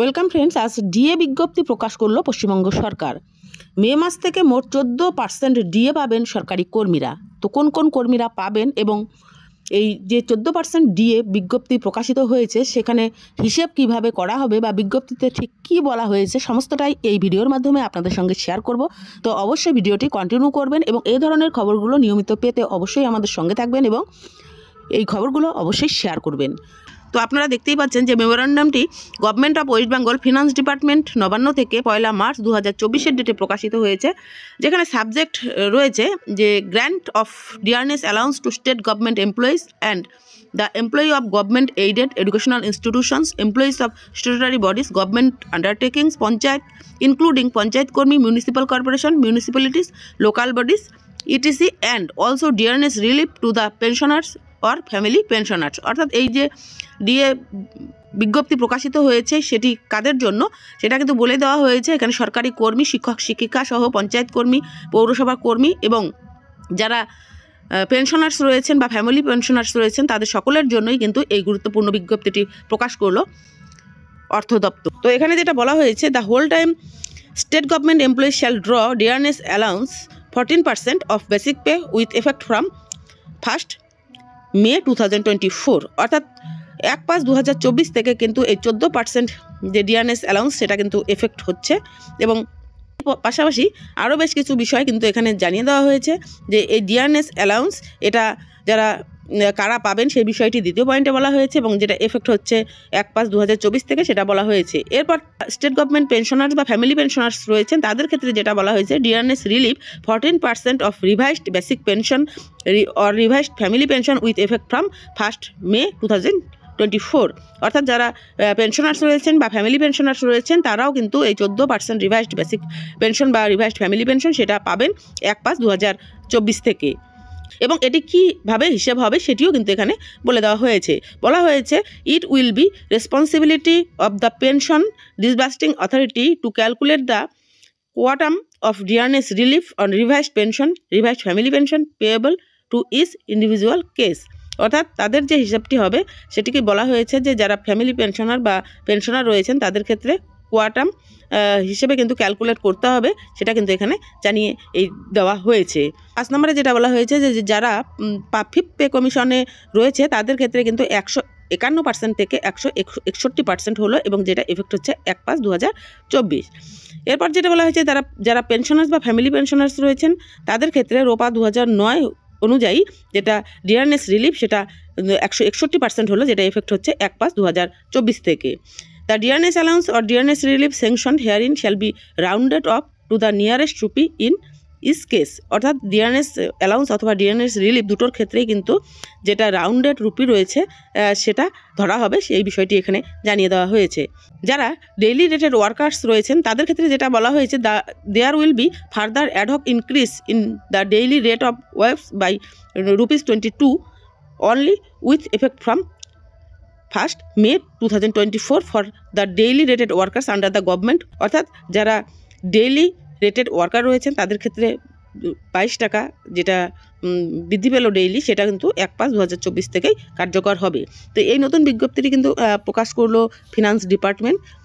welcome friends আজ DA বিজ্ঞপ্তি প্রকাশ করল পশ্চিমবঙ্গ সরকার মে মাস থেকে মোট চোদ্দো পার্সেন্ট ডিএ পাবেন সরকারি কর্মীরা তো কোন কোন কর্মীরা পাবেন এবং এই যে চোদ্দ পার্সেন্ট ডিএ বিজ্ঞপ্তি প্রকাশিত হয়েছে সেখানে হিসেব কিভাবে করা হবে বা বিজ্ঞপ্তিতে ঠিক কি বলা হয়েছে সমস্তটাই এই ভিডিওর মাধ্যমে আপনাদের সঙ্গে শেয়ার করব তো অবশ্যই ভিডিওটি কন্টিনিউ করবেন এবং এই ধরনের খবরগুলো নিয়মিত পেতে অবশ্যই আমাদের সঙ্গে থাকবেন এবং এই খবরগুলো অবশ্যই শেয়ার করবেন তো আপনারা দেখতেই পাচ্ছেন যে মেমোরান্ডামটি government of West Bengal finance department Nabanna থেকে পয়লা মার্চ দু হাজার ডেটে প্রকাশিত হয়েছে যেখানে সাবজেক্ট রয়েছে যে grant of dearness allowance to state government employees and the employee of government aided educational institutions employees of statutory bodies government undertakings panchayat including panchayat কর্মী municipal corporation municipalities local bodies ETC and also dearness relief to the pensioners or family pensioners অর্থাৎ এই যে DA বিজ্ঞপ্তি প্রকাশিত হয়েছে সেটি কাদের জন্য সেটা কিন্তু বলে দেওয়া হয়েছে এখানে সরকারি কর্মী শিক্ষক শিক্ষিকা সহ পঞ্চায়েত কর্মী পৌরসভা কর্মী এবং যারা পেনশনার্স রয়েছেন বা ফ্যামিলি পেনশনার্স রয়েছেন তাদের সকলের জন্যই কিন্তু এই গুরুত্বপূর্ণ বিজ্ঞপ্তিটি প্রকাশ করলো অর্থ দপ্তর তো এখানে যেটা বলা হয়েছে the whole time state government employee shall draw dearness allowance fourteen percent of basic pay with effect from first May two thousand twenty four অর্থাৎ এক পাঁচ দু থেকে কিন্তু এই চোদ্দো পার্সেন্ট যে ডিআরএস অ্যালাউন্স সেটা কিন্তু এফেক্ট হচ্ছে এবং পাশাপাশি আরও বেশ কিছু বিষয় কিন্তু এখানে জানিয়ে দেওয়া হয়েছে যে এই ডিআরএস অ্যালাউন্স এটা যারা কারা পাবেন সেই বিষয়টি দ্বিতীয় পয়েন্টে বলা হয়েছে এবং যেটা এফেক্ট হচ্ছে এক পাঁচ দু থেকে সেটা বলা হয়েছে এরপর স্টেট গভর্নমেন্ট পেনশনার্স বা ফ্যামিলি পেনশনার্স রয়েছেন তাদের ক্ষেত্রে যেটা বলা হয়েছে dearness relief fourteen percent of revised basic pension or revised family pension with effect from first May two thousand twenty four অর্থাৎ যারা পেনশনার্স রয়েছেন বা ফ্যামিলি পেনশনার্স রয়েছেন তারাও কিন্তু এই চোদ্দো পার্সেন্ট রিভাইসড বেসিক পেনশন বা রিভাইসড ফ্যামিলি পেনশন সেটা পাবেন এক পাঁচ দু হাজার চব্বিশ থেকে এবং এটি কীভাবে হিসেব হবে সেটিও কিন্তু এখানে বলে দেওয়া হয়েছে বলা হয়েছে it will be responsibility of the pension disbursing authority to calculate the quantum of dearness relief on revised pension revised family pension payable to each individual case অর্থাৎ তাদের যে হিসাবটি হবে সেটিকে বলা হয়েছে যে যারা ফ্যামিলি পেনশনার বা পেনশনার রয়েছেন তাদের ক্ষেত্রে কোয়াটাম হিসেবে কিন্তু ক্যালকুলেট করতে হবে সেটা কিন্তু এখানে জানিয়ে এই দেওয়া হয়েছে পাঁচ নম্বরে যেটা বলা হয়েছে যে যারা পাফিপ পে কমিশনে রয়েছে তাদের ক্ষেত্রে কিন্তু একশো একান্ন পার্সেন্ট থেকে একশো একষট্টি পার্সেন্ট হলো এবং যেটা এফেক্ট হচ্ছে এক পাঁচ দু এরপর যেটা বলা হয়েছে তারা যারা পেনশনার্স বা ফ্যামিলি পেনশনার্স রয়েছেন তাদের ক্ষেত্রে রোপা দু নয় অনুযায়ী যেটা ডিয়ারনেস রিলিফ সেটা একশো একষট্টি পার্সেন্ট হলো যেটা এফেক্ট হচ্ছে এক পাঁচ দু থেকে dearness allowance or dearness relief sanction herein shall be rounded off to the nearest rupee in each case অর্থাৎ ডিয়ারনেস অ্যালাউন্স uh, অথবা ডিয়ারনেস রিলিফ দুটোর ক্ষেত্রেই কিন্তু যেটা রাউন্ডেড রুপি রয়েছে সেটা ধরা হবে সেই বিষয়টি এখানে জানিয়ে দেওয়া হয়েছে যারা ডেইলি রেটেড ওয়ার্কার্স রয়েছেন তাদের ক্ষেত্রে যেটা বলা হয়েছে the there will be further ad hoc increase in the daily rate of wages by rupees twenty two only with effect from first May two thousand twenty four for the daily rated workers under the government অর্থাৎ যারা daily rated worker রয়েছেন তাদের ক্ষেত্রে বাইশ টাকা যেটা বৃদ্ধি পেল ডেইলি সেটা কিন্তু এক পাঁচ দু হাজার চব্বিশ থেকেই কার্যকর হবে তো এই নতুন বিজ্ঞপ্তিটি কিন্তু প্রকাশ করলো ফিনান্স ডিপার্টমেন্ট